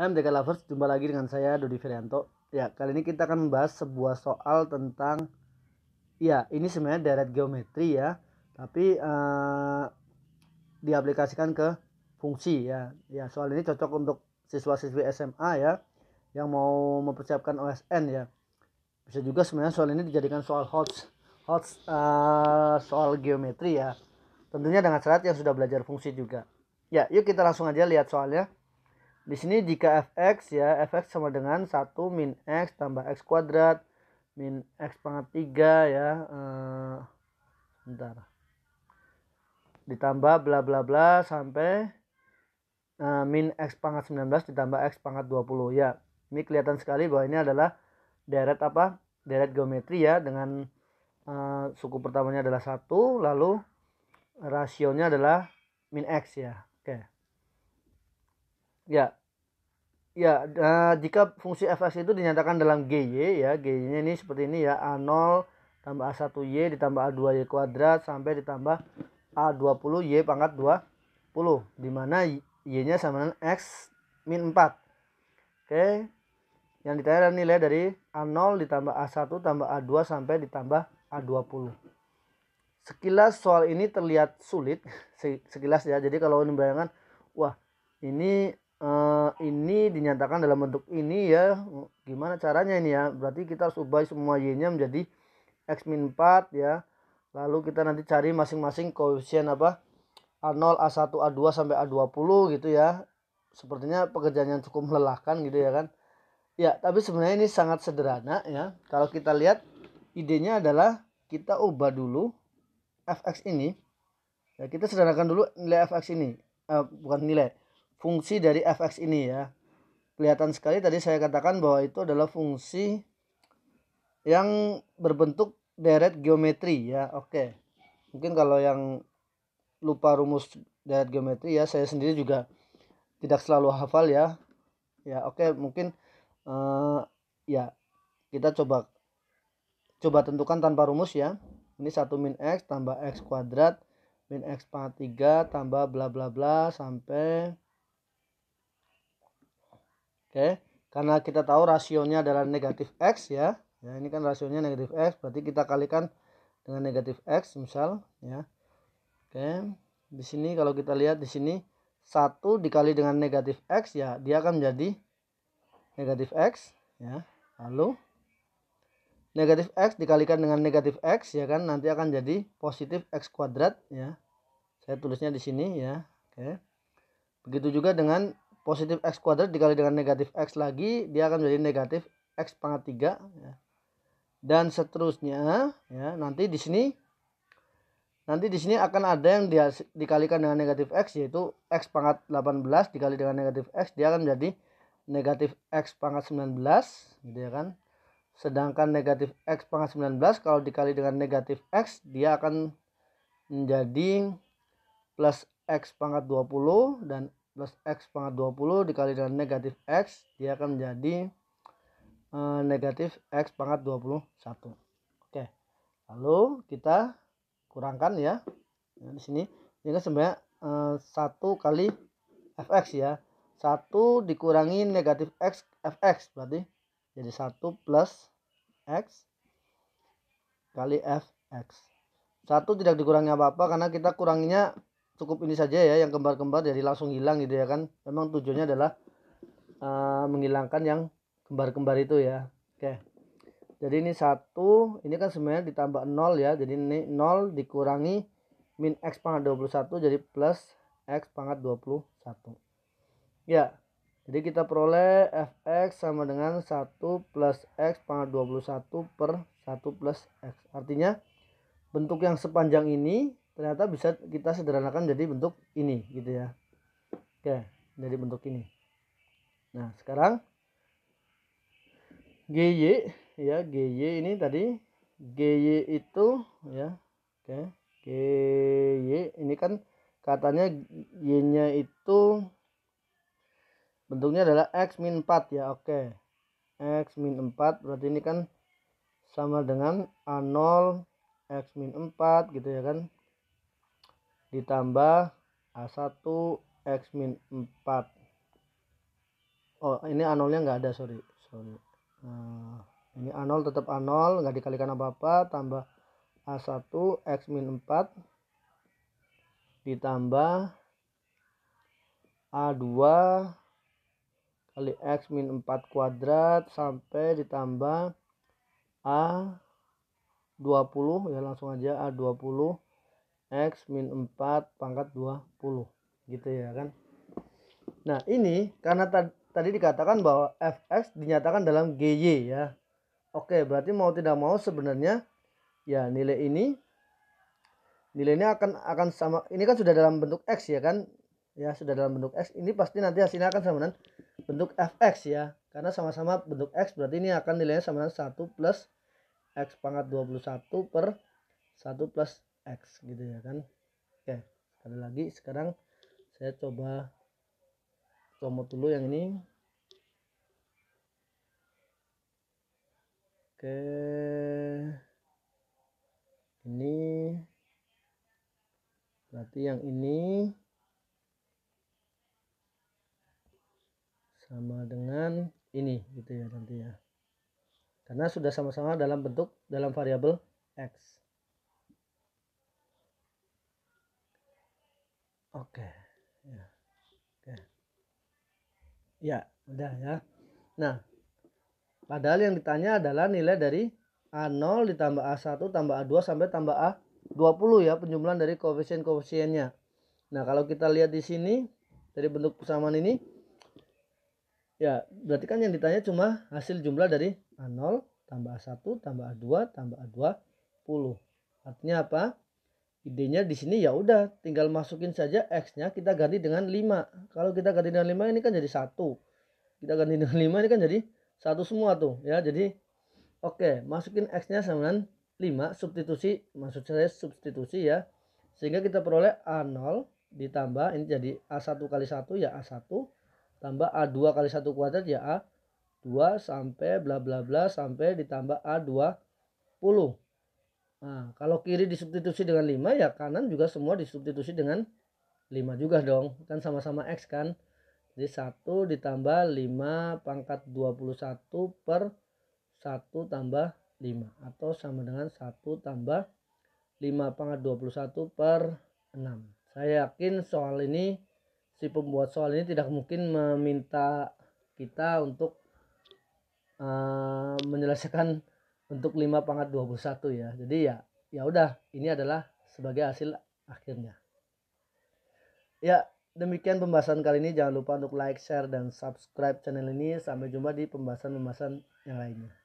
I'm nah, Deka Lovers, jumpa lagi dengan saya Dodi Ferianto. Ya, kali ini kita akan membahas sebuah soal tentang ya, ini sebenarnya deret geometri ya, tapi uh, diaplikasikan ke fungsi ya. Ya, soal ini cocok untuk siswa-siswi SMA ya yang mau mempersiapkan OSN ya. Bisa juga sebenarnya soal ini dijadikan soal HOTS, hot uh, eh, soal geometri ya. Tentunya dengan syarat yang sudah belajar fungsi juga. Ya, yuk kita langsung aja lihat soalnya. Di sini jika fx ya, fx sama dengan 1 min x tambah x kuadrat min x pangkat 3 ya. Eh, bentar. Ditambah bla bla bla sampai eh, min x pangkat 19 ditambah x pangkat 20 ya. Ini kelihatan sekali bahwa ini adalah deret apa? Deret geometri ya dengan eh, suku pertamanya adalah satu lalu rasionya adalah min x ya. Oke. Ya, Ya, nah, jika fungsi fs itu dinyatakan dalam GY ya, GY-nya ini seperti ini ya, A0 tambah A1Y ditambah A2Y kuadrat sampai ditambah A20Y pangkat 20 dimana Y-nya sama dengan X min 4 Oke yang ditanya adalah nilai dari A0 ditambah A1 tambah A2 sampai ditambah A20 Sekilas soal ini terlihat sulit Sekilas ya jadi kalau ini bayangkan Wah ini uh, ini dinyatakan dalam bentuk ini ya gimana caranya ini ya berarti kita harus ubah semua y nya menjadi x min 4 ya lalu kita nanti cari masing-masing koefisien apa A0, A1, A2 sampai A20 gitu ya sepertinya pekerjaan yang cukup melelahkan gitu ya kan ya tapi sebenarnya ini sangat sederhana ya kalau kita lihat idenya adalah kita ubah dulu fx ini ya kita sederhanakan dulu nilai fx ini eh, bukan nilai fungsi dari fx ini ya. Kelihatan sekali tadi saya katakan bahwa itu adalah fungsi yang berbentuk deret geometri ya. Oke. Mungkin kalau yang lupa rumus deret geometri ya, saya sendiri juga tidak selalu hafal ya. Ya, oke, mungkin uh, ya kita coba coba tentukan tanpa rumus ya. Ini 1 min x tambah x kuadrat min x pangkat 3 tambah bla bla bla sampai Oke, karena kita tahu rasionya adalah negatif X ya. Ya, ini kan rasionya negatif X, berarti kita kalikan dengan negatif X misal ya. Oke, di sini kalau kita lihat di sini 1 dikali dengan negatif X ya, dia akan menjadi negatif X ya. Lalu negatif X dikalikan dengan negatif X ya kan, nanti akan jadi positif X kuadrat ya. Saya tulisnya di sini ya. Oke. Begitu juga dengan positif x kuadrat dikali dengan negatif x lagi dia akan menjadi negatif x pangkat 3 ya. dan seterusnya ya nanti di sini nanti di sini akan ada yang dia, dikalikan dengan negatif x yaitu x pangkat 18 dikali dengan negatif x dia akan menjadi negatif x pangkat 19 gitu ya kan sedangkan negatif x pangkat 19 kalau dikali dengan negatif x dia akan menjadi plus x pangkat 20 dan plus X pangkat 20 dikali dengan negatif X dia akan menjadi uh, eh, negatif X pangkat 21 oke lalu kita kurangkan ya, nah, di sini ini kan sebenarnya uh, eh, 1 kali fx ya 1 dikurangi negatif x fx berarti jadi 1 plus x kali fx 1 tidak dikurangi apa-apa karena kita kuranginya cukup ini saja ya yang kembar-kembar jadi langsung hilang gitu ya kan memang tujuannya adalah uh, menghilangkan yang kembar-kembar itu ya oke jadi ini satu ini kan sebenarnya ditambah 0 ya jadi ini 0 dikurangi min x pangkat 21 jadi plus x pangkat 21 ya jadi kita peroleh fx sama dengan 1 plus x pangkat 21 per 1 plus x artinya bentuk yang sepanjang ini ternyata bisa kita sederhanakan jadi bentuk ini gitu ya oke jadi bentuk ini nah sekarang GY ya GY ini tadi GY itu ya oke GY ini kan katanya Y-nya itu bentuknya adalah X min 4 ya oke X min 4 berarti ini kan sama dengan A0 X min 4 gitu ya kan ditambah A1 X min 4 oh ini A0 nya nggak ada sorry sorry nah, ini A0 tetap A0 nggak dikalikan apa-apa tambah A1 X min 4 ditambah A2 kali X min 4 kuadrat sampai ditambah A20 ya langsung aja A20 X min 4 pangkat 20 gitu ya kan nah ini karena ta tadi dikatakan bahwa fx dinyatakan dalam gy ya oke berarti mau tidak mau sebenarnya ya nilai ini nilai ini akan akan sama ini kan sudah dalam bentuk x ya kan ya sudah dalam bentuk x ini pasti nanti hasilnya akan sama dengan bentuk fx ya karena sama-sama bentuk x berarti ini akan nilainya sama dengan 1 plus x pangkat 21 per 1 plus X gitu ya kan oke sekali lagi sekarang saya coba comot dulu yang ini oke ini berarti yang ini sama dengan ini gitu ya nanti ya karena sudah sama-sama dalam bentuk dalam variabel x Oke. Ya. Oke. Ya, udah ya. Nah, padahal yang ditanya adalah nilai dari A0 ditambah A1 tambah A2 sampai tambah A20 ya penjumlahan dari koefisien-koefisiennya. Nah, kalau kita lihat di sini dari bentuk persamaan ini ya berarti kan yang ditanya cuma hasil jumlah dari A0 tambah A1 tambah A2 tambah A20. Artinya apa? idenya di sini ya udah tinggal masukin saja x-nya kita ganti dengan 5 kalau kita ganti dengan 5 ini kan jadi satu kita ganti dengan 5 ini kan jadi satu semua tuh ya jadi oke okay, masukin x-nya sama dengan 5 substitusi maksud saya substitusi ya sehingga kita peroleh A0 ditambah ini jadi A1 kali 1 ya A1 tambah A2 kali 1 kuadrat ya A2 sampai bla bla bla sampai ditambah a 2 10. Nah, kalau kiri disubstitusi dengan 5 ya kanan juga semua disubstitusi dengan 5 juga dong. Kan sama-sama X kan. Jadi 1 ditambah 5 pangkat 21 per 1 tambah 5. Atau sama dengan 1 tambah 5 pangkat 21 per 6. Saya yakin soal ini si pembuat soal ini tidak mungkin meminta kita untuk uh, menyelesaikan untuk 5 pangkat 21 ya. Jadi ya ya udah ini adalah sebagai hasil akhirnya. Ya, demikian pembahasan kali ini. Jangan lupa untuk like, share dan subscribe channel ini. Sampai jumpa di pembahasan-pembahasan yang lainnya.